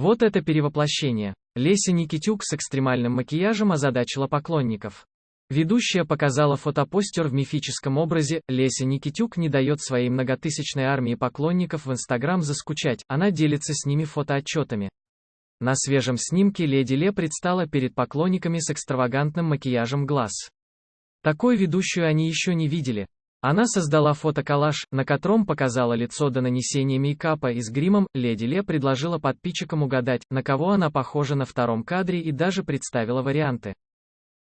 Вот это перевоплощение. Леся Никитюк с экстремальным макияжем озадачила поклонников. Ведущая показала фотопостер в мифическом образе, Леся Никитюк не дает своей многотысячной армии поклонников в Инстаграм заскучать, она делится с ними фотоотчетами. На свежем снимке Леди Ле предстала перед поклонниками с экстравагантным макияжем глаз. Такой ведущую они еще не видели. Она создала фотоколлаж, на котором показала лицо до нанесения мейкапа и с гримом, Леди Ле предложила подписчикам угадать, на кого она похожа на втором кадре и даже представила варианты.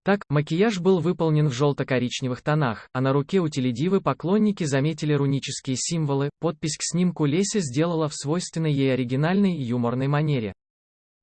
Так, макияж был выполнен в желто-коричневых тонах, а на руке у теледивы поклонники заметили рунические символы, подпись к снимку Леся сделала в свойственной ей оригинальной и юморной манере.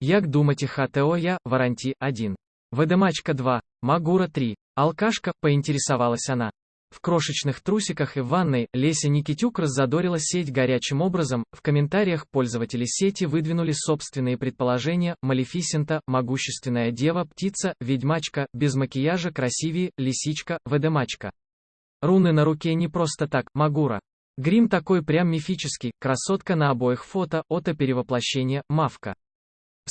Як думать и ХТО я, Варанти, 1. Водомачка 2. Магура 3. Алкашка, поинтересовалась она. В крошечных трусиках и в ванной Леся Никитюк раззадорила сеть горячим образом. В комментариях пользователи сети выдвинули собственные предположения «Малефисента», «Могущественная дева», «Птица», «Ведьмачка», «Без макияжа», «Красивее», «Лисичка», «Ведемачка». Руны на руке не просто так, «Магура». Грим такой прям мифический, красотка на обоих фото, ото перевоплощение, мавка.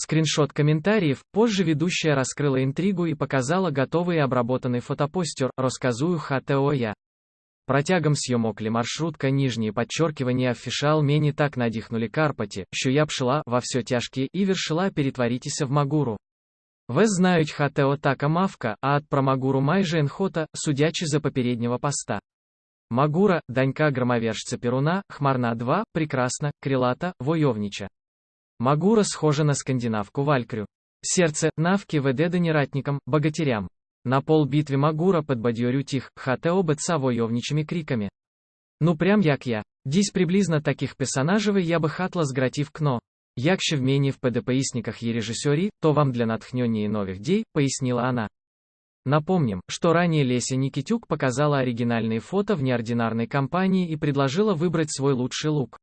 Скриншот комментариев. Позже ведущая раскрыла интригу и показала готовый и обработанный фотопостер, рассказую ХТО Протягом съемок ли маршрутка нижние подчеркивания афішал мене так надихнули Карпаті, що я пшла во все тяжкие и вершила перетворитися в Магуру. Ви знають ХТО така мавка, а от про Магуру майже енхота, судячи за попереднего поста. Магура, данька громовержца Перуна, Хмарна 2, прекрасно, крилата, войовнича. Магура схожа на скандинавку Валькрю. Сердце, навки веде доніратникам, богатырям. На пол битві Магура под бадьорю тих, хате обеца войовничими криками. Ну прям як я. Дісь приблизно таких персонажей я би хатла згратів кно. Якщо в мене в ПДПИСниках є режиссери, то вам для натхнения новых дей, пояснила она. Напомним, что ранее Леся Никитюк показала оригинальные фото в неординарной компании и предложила выбрать свой лучший лук.